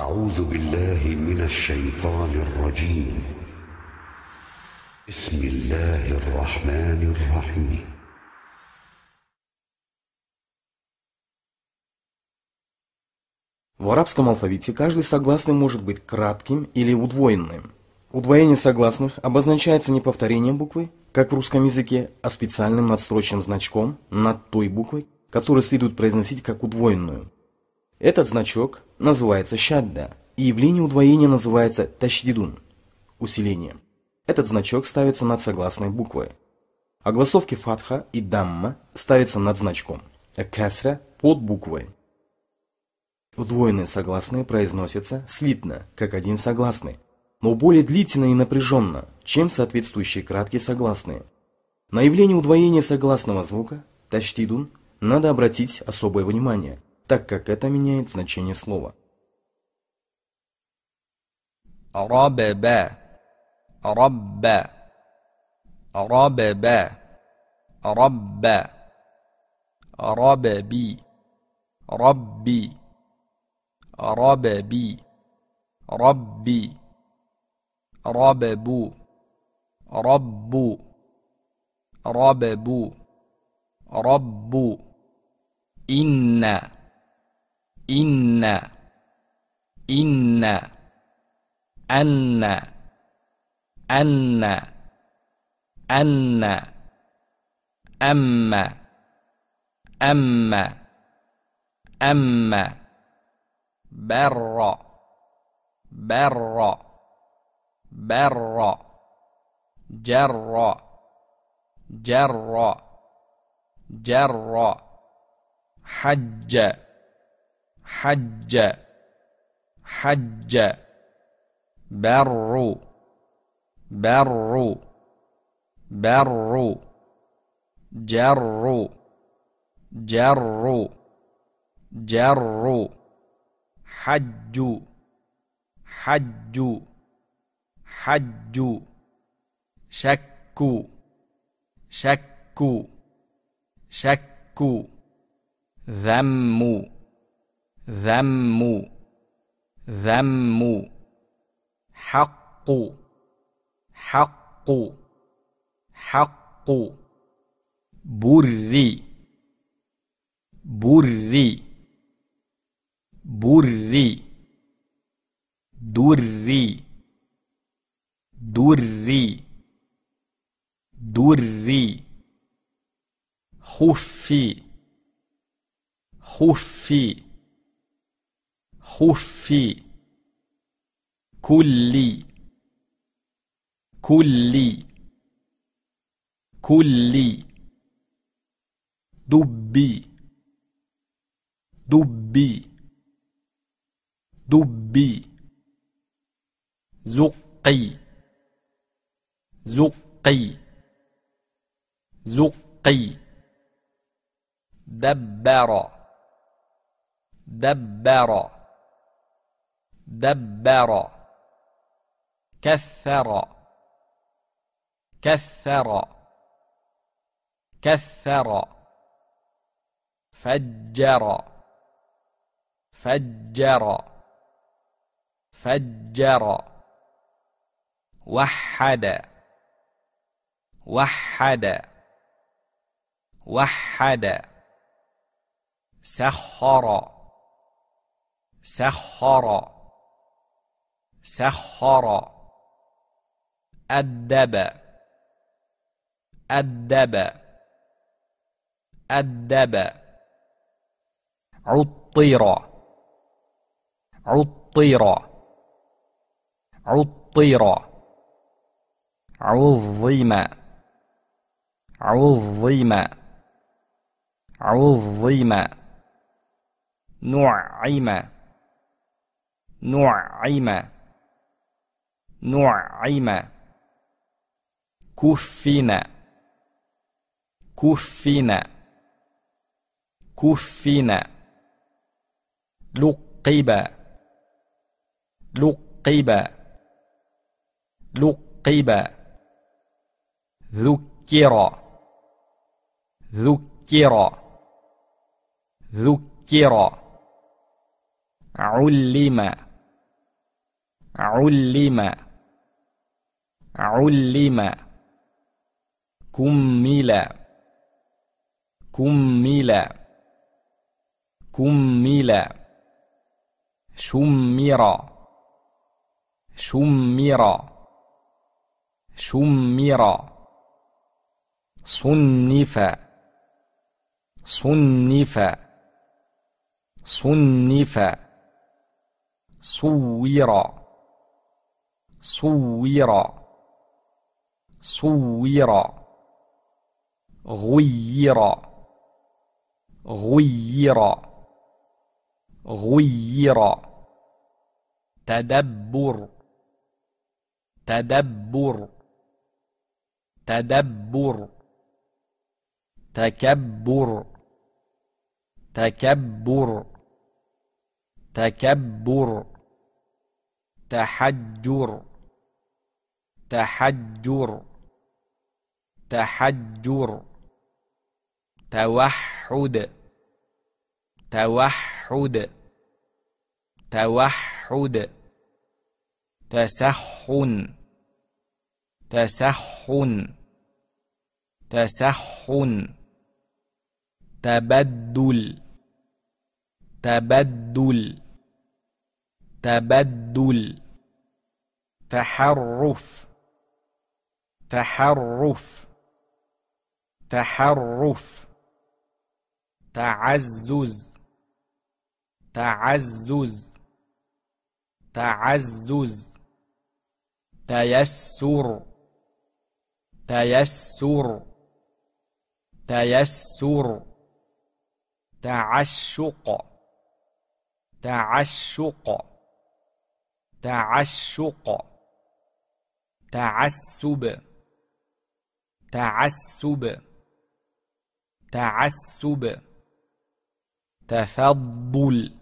أعوذ بالله من الشيطان الرجيم بسم الله الرحمن الرحيم В арабском алфавите каждый согласный может быть кратким или удвоенным. Удвоение согласных обозначается не повторением буквы, как в русском языке, а специальным надстрочным значком над той буквой, которую следует произносить как удвоенную. Этот значок называется щадда, и явление удвоения называется ташдидун – усиление. Этот значок ставится над согласной буквой. Огласовки фатха и дамма ставятся над значком, а касра – под буквой. Удвоенные согласные произносятся слитно, как один согласный, но более длительно и напряженно, чем соответствующие краткие согласные. На явление удвоения согласного звука, тачтидун, надо обратить особое внимание – так как это меняет значение слова. Рабба. Рабба. Рабба. Рабба. Рабби. Рабби. Рабби. Рабби. Раббу. Раббу. Раббу. Раббу. Инна. إن إن أن أن أن أما أما أما بر بر بر جر جر جر حج حج حج بر بر بر جر جر جر حج حج حج شك شك شك ذم ذم ذم حق حق حق بري بري بري دري دري دري خفي خفي خفي كلي كلي كلي دبي دبي دبي زقي زقي زقي دبر دبر دبر كثر كثر كثر فجر فجر فجر وحد وحد وحد سخر سخر سخر أدب أدب أدب عطر عطر عطر عظم عظم عظم نعم نعم نعم كفنا كفنا كفنا لقب لقب لقب ذكر ذكر ذكر علم علم علم كمل كمل كمل شمر شمر شمر صنف صنف صنف صور صور صور غير غير غير تدبر تدبر تدبر تكبر تكبر تكبر تحجر تحجر تحجر توحد توحد توحد تسخن تسخن تسخن تبدل تبدل تبدل تحرف تحرف تحرف تعزز تعزز تعزز تيسر تيسر تيسر تعشق تعشق تعشق تعسب تعسب تعسب تفضل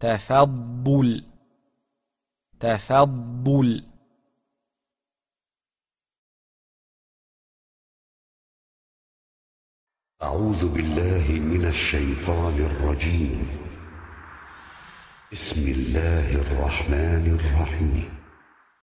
تفضل تفضل أعوذ بالله من الشيطان الرجيم بسم الله الرحمن الرحيم